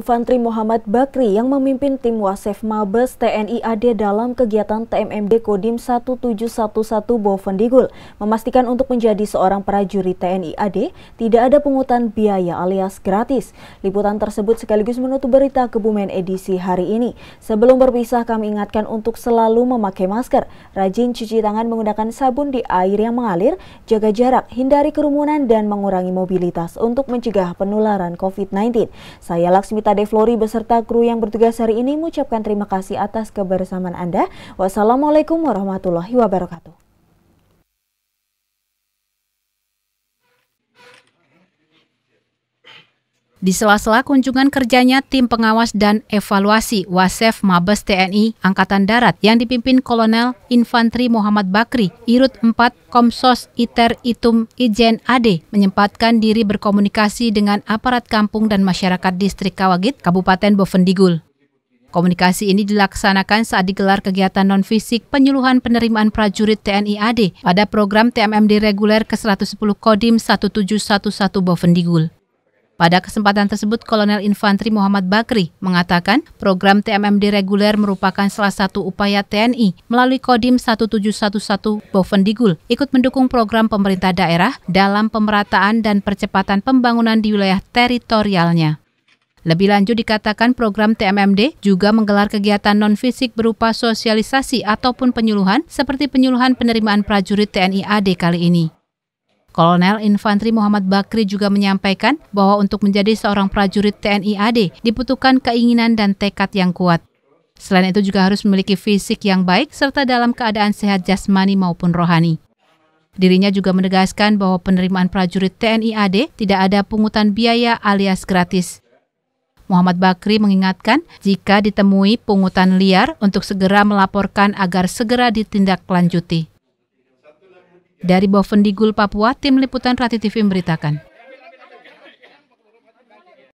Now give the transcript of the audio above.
Fantri Muhammad Bakri yang memimpin tim Wasef Mabes TNI AD dalam kegiatan TMMD Kodim 1711 Bovendigul memastikan untuk menjadi seorang prajurit TNI AD tidak ada pungutan biaya alias gratis. Liputan tersebut sekaligus menutup berita Kebumen edisi hari ini. Sebelum berpisah kami ingatkan untuk selalu memakai masker, rajin cuci tangan menggunakan sabun di air yang mengalir, jaga jarak, hindari kerumunan dan mengurangi mobilitas untuk mencegah penularan COVID-19. Saya Laksmita Tade Flori beserta kru yang bertugas hari ini mengucapkan terima kasih atas kebersamaan Anda. Wassalamualaikum warahmatullahi wabarakatuh. Di sela-sela kunjungan kerjanya tim pengawas dan evaluasi Wasef Mabes TNI Angkatan Darat yang dipimpin Kolonel Infantri Muhammad Bakri, Irut 4 Komsos Iter Itum Ijen Ade menyempatkan diri berkomunikasi dengan aparat kampung dan masyarakat distrik Kawagit, Kabupaten Bovendigul. Komunikasi ini dilaksanakan saat digelar kegiatan non-fisik penyuluhan penerimaan prajurit TNI AD pada program TMMD reguler ke-110 Kodim 1711 Bovendigul. Pada kesempatan tersebut, Kolonel Infantri Muhammad Bakri mengatakan program TMMD reguler merupakan salah satu upaya TNI melalui Kodim 1711 Bovendigul ikut mendukung program pemerintah daerah dalam pemerataan dan percepatan pembangunan di wilayah teritorialnya. Lebih lanjut dikatakan program TMMD juga menggelar kegiatan non-fisik berupa sosialisasi ataupun penyuluhan seperti penyuluhan penerimaan prajurit TNI AD kali ini. Kolonel Infanteri Muhammad Bakri juga menyampaikan bahwa untuk menjadi seorang prajurit TNI AD dibutuhkan keinginan dan tekad yang kuat. Selain itu juga harus memiliki fisik yang baik serta dalam keadaan sehat jasmani maupun rohani. Dirinya juga menegaskan bahwa penerimaan prajurit TNI AD tidak ada pungutan biaya alias gratis. Muhammad Bakri mengingatkan jika ditemui pungutan liar untuk segera melaporkan agar segera ditindaklanjuti. Dari Bovendigul, Papua, Tim Liputan Rati TV memberitakan.